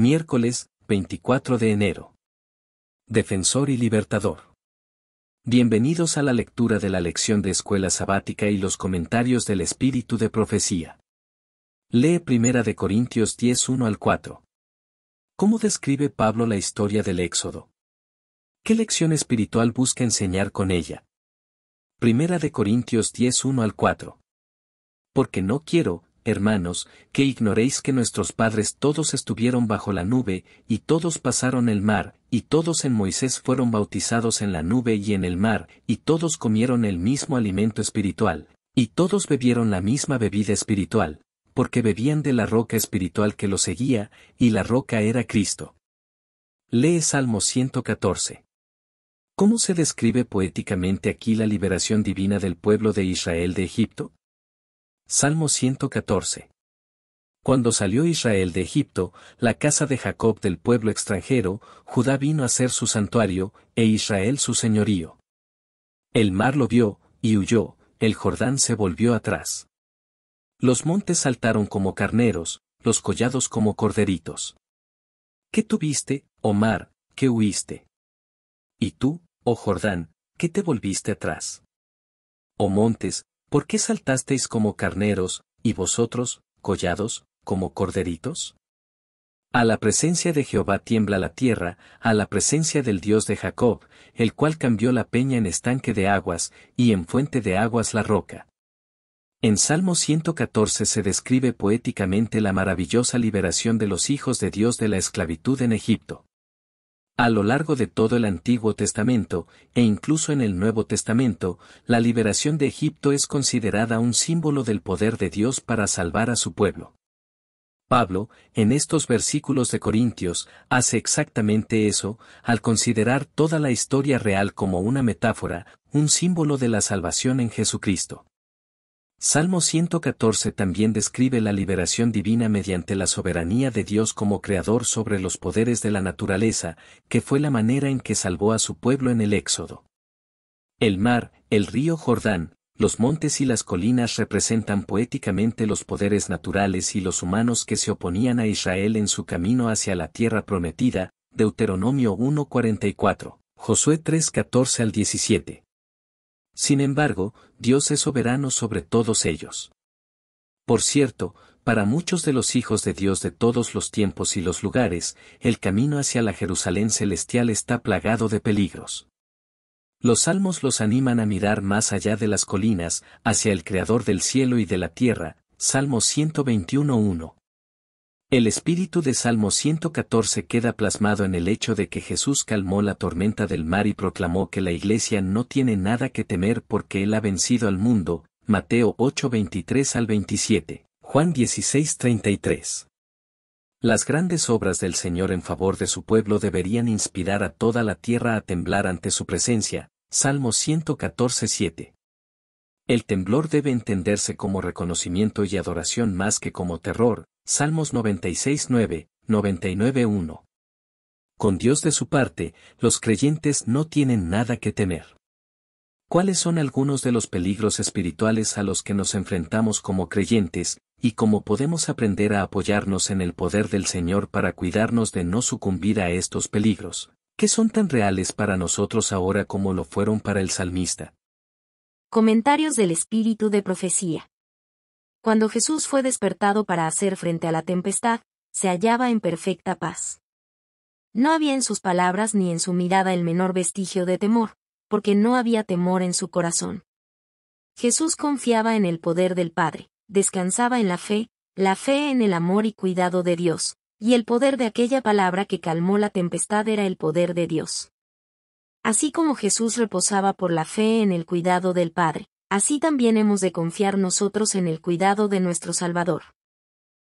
Miércoles, 24 de enero. Defensor y Libertador. Bienvenidos a la lectura de la lección de Escuela Sabática y los comentarios del Espíritu de Profecía. Lee 1 de Corintios 10 1 al 4. ¿Cómo describe Pablo la historia del Éxodo? ¿Qué lección espiritual busca enseñar con ella? Primera de Corintios 10 1 al 4. Porque no quiero, hermanos, que ignoréis que nuestros padres todos estuvieron bajo la nube, y todos pasaron el mar, y todos en Moisés fueron bautizados en la nube y en el mar, y todos comieron el mismo alimento espiritual, y todos bebieron la misma bebida espiritual, porque bebían de la roca espiritual que los seguía, y la roca era Cristo. Lee Salmo 114. ¿Cómo se describe poéticamente aquí la liberación divina del pueblo de Israel de Egipto? Salmo 114. Cuando salió Israel de Egipto, la casa de Jacob del pueblo extranjero, Judá vino a ser su santuario, e Israel su señorío. El mar lo vio, y huyó, el Jordán se volvió atrás. Los montes saltaron como carneros, los collados como corderitos. ¿Qué tuviste, oh mar, que huiste? Y tú, oh Jordán, qué te volviste atrás. Oh montes, ¿Por qué saltasteis como carneros, y vosotros, collados, como corderitos? A la presencia de Jehová tiembla la tierra, a la presencia del Dios de Jacob, el cual cambió la peña en estanque de aguas, y en fuente de aguas la roca. En Salmo 114 se describe poéticamente la maravillosa liberación de los hijos de Dios de la esclavitud en Egipto. A lo largo de todo el Antiguo Testamento, e incluso en el Nuevo Testamento, la liberación de Egipto es considerada un símbolo del poder de Dios para salvar a su pueblo. Pablo, en estos versículos de Corintios, hace exactamente eso, al considerar toda la historia real como una metáfora, un símbolo de la salvación en Jesucristo. Salmo 114 también describe la liberación divina mediante la soberanía de Dios como creador sobre los poderes de la naturaleza, que fue la manera en que salvó a su pueblo en el Éxodo. El mar, el río Jordán, los montes y las colinas representan poéticamente los poderes naturales y los humanos que se oponían a Israel en su camino hacia la tierra prometida, Deuteronomio 1.44, Josué 3.14 al 17. Sin embargo, Dios es soberano sobre todos ellos. Por cierto, para muchos de los hijos de Dios de todos los tiempos y los lugares, el camino hacia la Jerusalén celestial está plagado de peligros. Los salmos los animan a mirar más allá de las colinas, hacia el Creador del cielo y de la tierra, Salmo 121.1. El espíritu de Salmo 114 queda plasmado en el hecho de que Jesús calmó la tormenta del mar y proclamó que la iglesia no tiene nada que temer porque Él ha vencido al mundo, Mateo 8:23 al 27, Juan 16:33. Las grandes obras del Señor en favor de su pueblo deberían inspirar a toda la tierra a temblar ante su presencia, Salmo 114:7. El temblor debe entenderse como reconocimiento y adoración más que como terror, Salmos 99 1 Con Dios de su parte, los creyentes no tienen nada que temer. ¿Cuáles son algunos de los peligros espirituales a los que nos enfrentamos como creyentes, y cómo podemos aprender a apoyarnos en el poder del Señor para cuidarnos de no sucumbir a estos peligros, que son tan reales para nosotros ahora como lo fueron para el salmista? Comentarios del Espíritu de Profecía. Cuando Jesús fue despertado para hacer frente a la tempestad, se hallaba en perfecta paz. No había en sus palabras ni en su mirada el menor vestigio de temor, porque no había temor en su corazón. Jesús confiaba en el poder del Padre, descansaba en la fe, la fe en el amor y cuidado de Dios, y el poder de aquella palabra que calmó la tempestad era el poder de Dios. Así como Jesús reposaba por la fe en el cuidado del Padre, así también hemos de confiar nosotros en el cuidado de nuestro Salvador.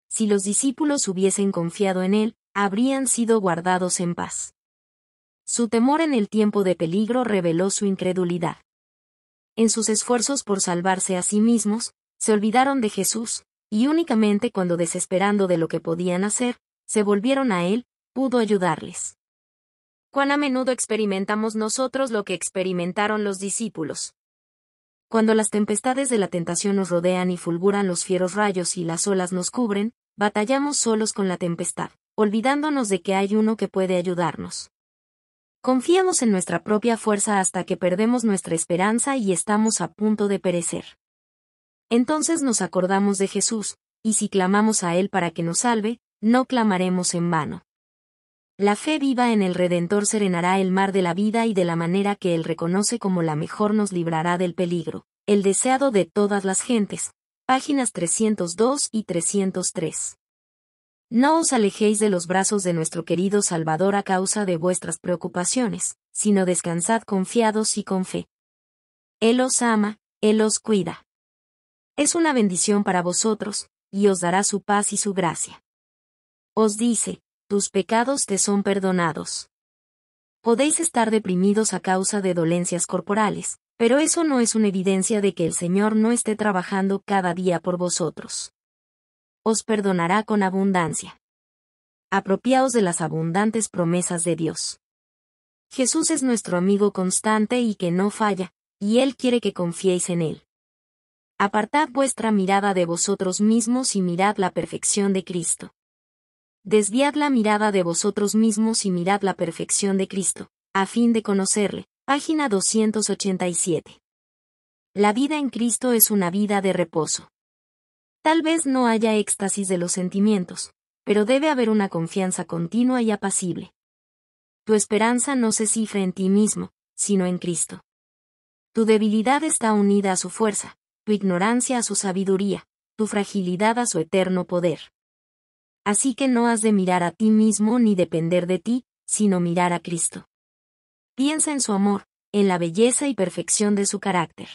Si los discípulos hubiesen confiado en Él, habrían sido guardados en paz. Su temor en el tiempo de peligro reveló su incredulidad. En sus esfuerzos por salvarse a sí mismos, se olvidaron de Jesús, y únicamente cuando desesperando de lo que podían hacer, se volvieron a Él, pudo ayudarles. Cuán a menudo experimentamos nosotros lo que experimentaron los discípulos, cuando las tempestades de la tentación nos rodean y fulguran los fieros rayos y las olas nos cubren, batallamos solos con la tempestad, olvidándonos de que hay uno que puede ayudarnos. Confiamos en nuestra propia fuerza hasta que perdemos nuestra esperanza y estamos a punto de perecer. Entonces nos acordamos de Jesús, y si clamamos a Él para que nos salve, no clamaremos en vano. La fe viva en el Redentor serenará el mar de la vida y de la manera que Él reconoce como la mejor nos librará del peligro, el deseado de todas las gentes. Páginas 302 y 303. No os alejéis de los brazos de nuestro querido Salvador a causa de vuestras preocupaciones, sino descansad confiados y con fe. Él os ama, Él os cuida. Es una bendición para vosotros, y os dará su paz y su gracia. Os dice, tus pecados te son perdonados. Podéis estar deprimidos a causa de dolencias corporales, pero eso no es una evidencia de que el Señor no esté trabajando cada día por vosotros. Os perdonará con abundancia. Apropiaos de las abundantes promesas de Dios. Jesús es nuestro amigo constante y que no falla, y Él quiere que confiéis en Él. Apartad vuestra mirada de vosotros mismos y mirad la perfección de Cristo. Desviad la mirada de vosotros mismos y mirad la perfección de Cristo, a fin de conocerle. Página 287. La vida en Cristo es una vida de reposo. Tal vez no haya éxtasis de los sentimientos, pero debe haber una confianza continua y apacible. Tu esperanza no se cifra en ti mismo, sino en Cristo. Tu debilidad está unida a su fuerza, tu ignorancia a su sabiduría, tu fragilidad a su eterno poder. Así que no has de mirar a ti mismo ni depender de ti, sino mirar a Cristo. Piensa en su amor, en la belleza y perfección de su carácter.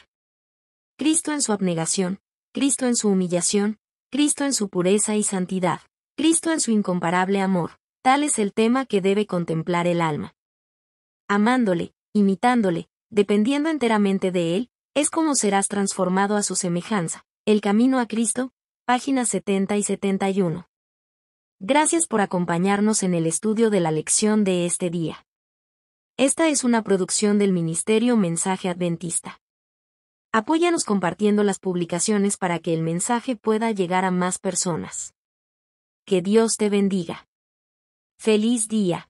Cristo en su abnegación, Cristo en su humillación, Cristo en su pureza y santidad, Cristo en su incomparable amor, tal es el tema que debe contemplar el alma. Amándole, imitándole, dependiendo enteramente de él, es como serás transformado a su semejanza. El camino a Cristo, páginas 70 y 71. Gracias por acompañarnos en el estudio de la lección de este día. Esta es una producción del Ministerio Mensaje Adventista. Apóyanos compartiendo las publicaciones para que el mensaje pueda llegar a más personas. Que Dios te bendiga. Feliz día.